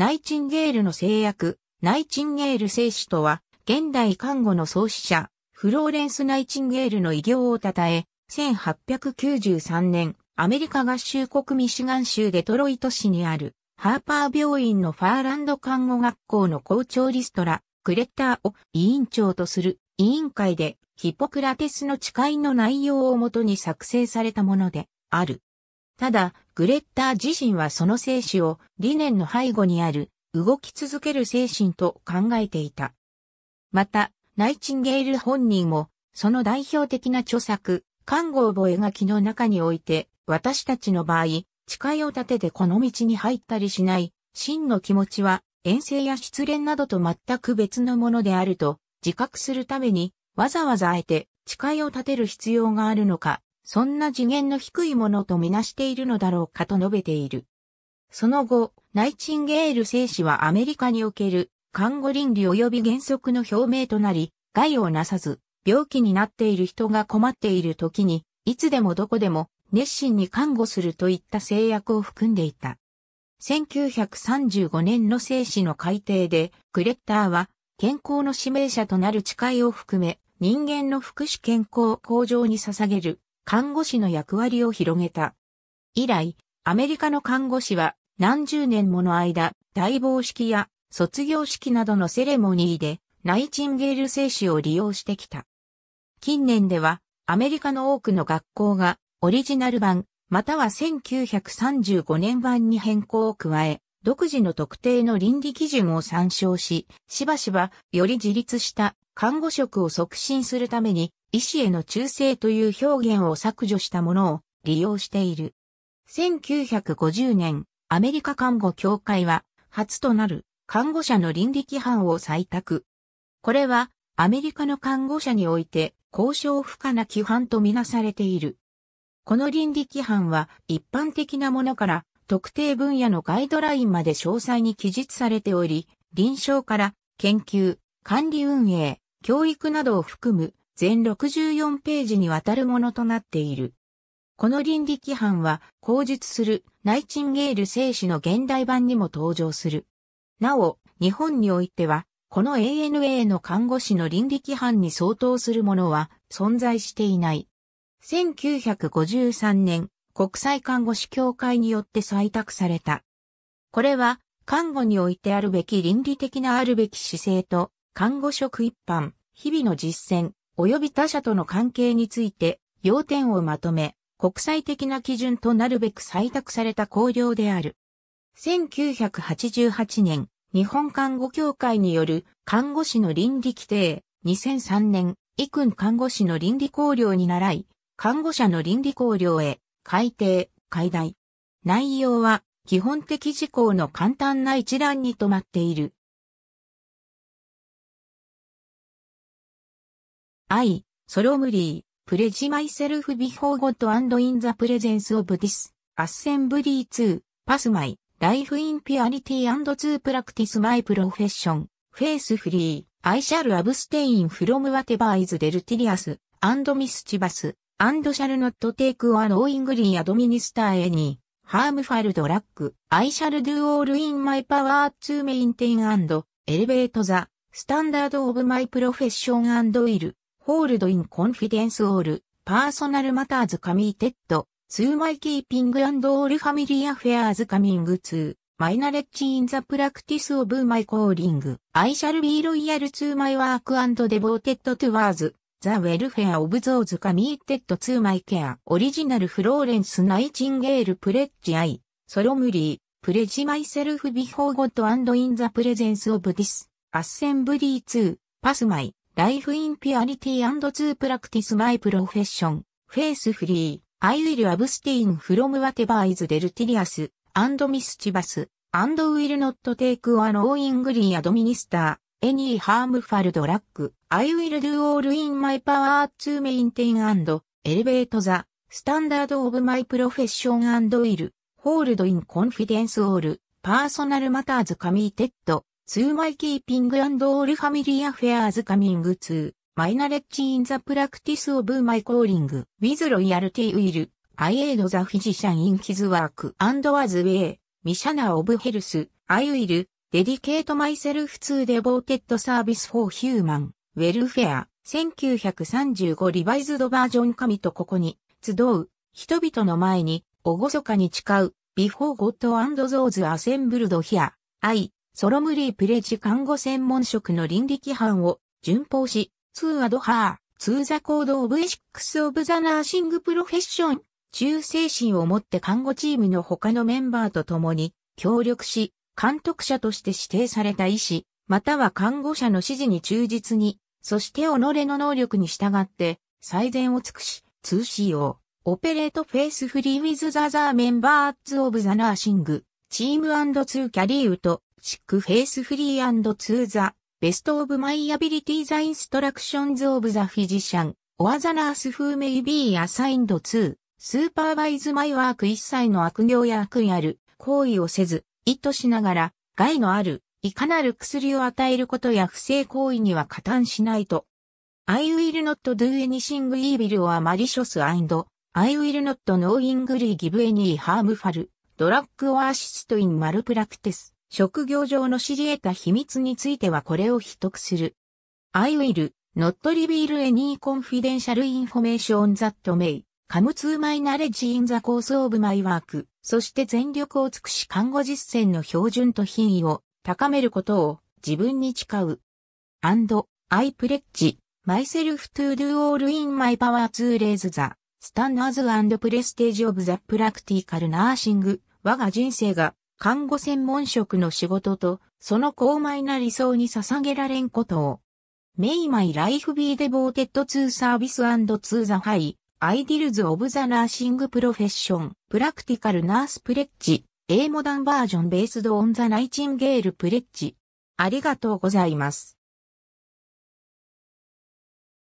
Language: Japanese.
ナイチンゲールの制約、ナイチンゲール聖子とは、現代看護の創始者、フローレンス・ナイチンゲールの偉業を称え、1893年、アメリカ合衆国ミシガン州デトロイト市にある、ハーパー病院のファーランド看護学校の校長リストラ、クレッターを委員長とする委員会で、ヒポクラテスの誓いの内容をもとに作成されたものである。ただ、グレッター自身はその精子を理念の背後にある動き続ける精神と考えていた。また、ナイチンゲール本人も、その代表的な著作、看護覚書の中において、私たちの場合、誓いを立ててこの道に入ったりしない、真の気持ちは、遠征や失恋などと全く別のものであると、自覚するために、わざわざあえて、誓いを立てる必要があるのか、そんな次元の低いものとみなしているのだろうかと述べている。その後、ナイチンゲール生死はアメリカにおける看護倫理及び原則の表明となり、害をなさず、病気になっている人が困っている時に、いつでもどこでも熱心に看護するといった制約を含んでいた。1935年の生死の改定で、クレッターは健康の使命者となる誓いを含め、人間の福祉健康向上に捧げる看護師の役割を広げた。以来、アメリカの看護師は何十年もの間、大帽式や卒業式などのセレモニーでナイチンゲール精子を利用してきた。近年ではアメリカの多くの学校がオリジナル版または1935年版に変更を加え、独自の特定の倫理基準を参照し、しばしばより自立した看護職を促進するために医師への忠誠という表現を削除したものを利用している。1950年、アメリカ看護協会は、初となる看護者の倫理規範を採択。これは、アメリカの看護者において、交渉不可な規範とみなされている。この倫理規範は、一般的なものから、特定分野のガイドラインまで詳細に記述されており、臨床から研究、管理運営、教育などを含む全64ページにわたるものとなっている。この倫理規範は、口述するナイチンゲール聖子の現代版にも登場する。なお、日本においては、この ANA の看護師の倫理規範に相当するものは存在していない。1953年、国際看護師協会によって採択された。これは、看護においてあるべき倫理的なあるべき姿勢と、看護職一般、日々の実践、及び他者との関係について、要点をまとめ、国際的な基準となるべく採択された綱領である。1988年、日本看護協会による看護師の倫理規定、2003年、イクン看護師の倫理考量に習い、看護者の倫理考量へ、改定、改題。内容は、基本的事項の簡単な一覧に止まっている。I, s o l e m n l y Pledge Myself Before God and in the Presence of this, Assembly to Pass My, Life in Purity and to Practice My Profession, Face Free, I shall abstain from whatever is deleterious, and mischievous, and shall not take unknowingly administer any harmful drug. I shall do all in my power to maintain and elevate the standard of my profession and will ホールドインコンフィデンスオール、パーソナルマターズカミーテッド、ツーマイキーピングアンドオールファミリーアフェアーズカミングツー、マイナレッジインザプラクティスオブマイコーリング、アイシャルビーロイヤルツーマイワークアンドデボーテッドトゥワーズ、ザ・ウェルフェア・オブ・ゾーズ・カミーテッド・ツー・マイ・ケア、オリジナル・フローレンス・ナイチンゲール・プレッジ・アイ、ソロムリー、プレジ・マイ・セルフ・ビフォー・ゴッド・アンド・イン・ザ・プレゼンス・オブ・ディス、アッセンブリー・ツー、パス・マイ、Life in Purity and to Practice My Profession, f a c e f r e e I will abstain from whatever is deleterious, and mischievous, and will not take or knowingly administer, any harmful drug. I will do all in my power to maintain and elevate the standard of my profession and will hold in confidence all personal matters committed ーマイキーピングオールファミリーアフェアーズカミングツー、マイナレッジインザプラクティスオブマイコーリングウィズロイヤルティウィルアイエードザフィジシャンインキズワークアンドアズウェイミシャナオブヘルスアイウィルデディケートマイセルフツーデボーテッドサービスフォーヒューマンウェルフェア1935リバイズドバージョン神とここに集う人々の前に厳かに誓うビフォーゴットアンドゾーズアセンブルドヒア、アイ、ソロムリープレジ看護専門職の倫理規範を順法し、2アドハー、2ザコードオブエシックスオブザナーシングプロフェッション、忠誠心を持って看護チームの他のメンバーと共に協力し、監督者として指定された医師、または看護者の指示に忠実に、そして己の能力に従って最善を尽くし、通 c をオペレートフェイスフリーウィズザザーメンバーツオブザナーシング、チームツーキャリーウとチックフェイスフリーツーザ、ベストオブマイアビリティザインストラクションズオブザフィジシャン、オアザナースフーメイビーアサインドツー、スーパーバイズマイワーク一切の悪行や悪意ある行為をせず、意図しながら、害のある、いかなる薬を与えることや不正行為には加担しないと。I will not do anything evil or malicious and I will not knowingly give any harmful drug or assist in malpractice. 職業上の知り得た秘密についてはこれを秘匿する。I will not reveal any confidential information that may come to my knowledge in the course of my work そして全力を尽くし看護実践の標準と品位を高めることを自分に誓う。and I pledge myself to do all in my power to raise the standards and prestige of the practical nursing 我が人生が看護専門職の仕事と、その高邁な理想に捧げられんことを。メイマイライフビーデボーテッドツーサービスツーザハイ、アイディルズオブザナーシングプロフェッション、プラクティカルナースプレッジ、A モダンバージョンベースドオンザナイチンゲールプレッジ。ありがとうございます。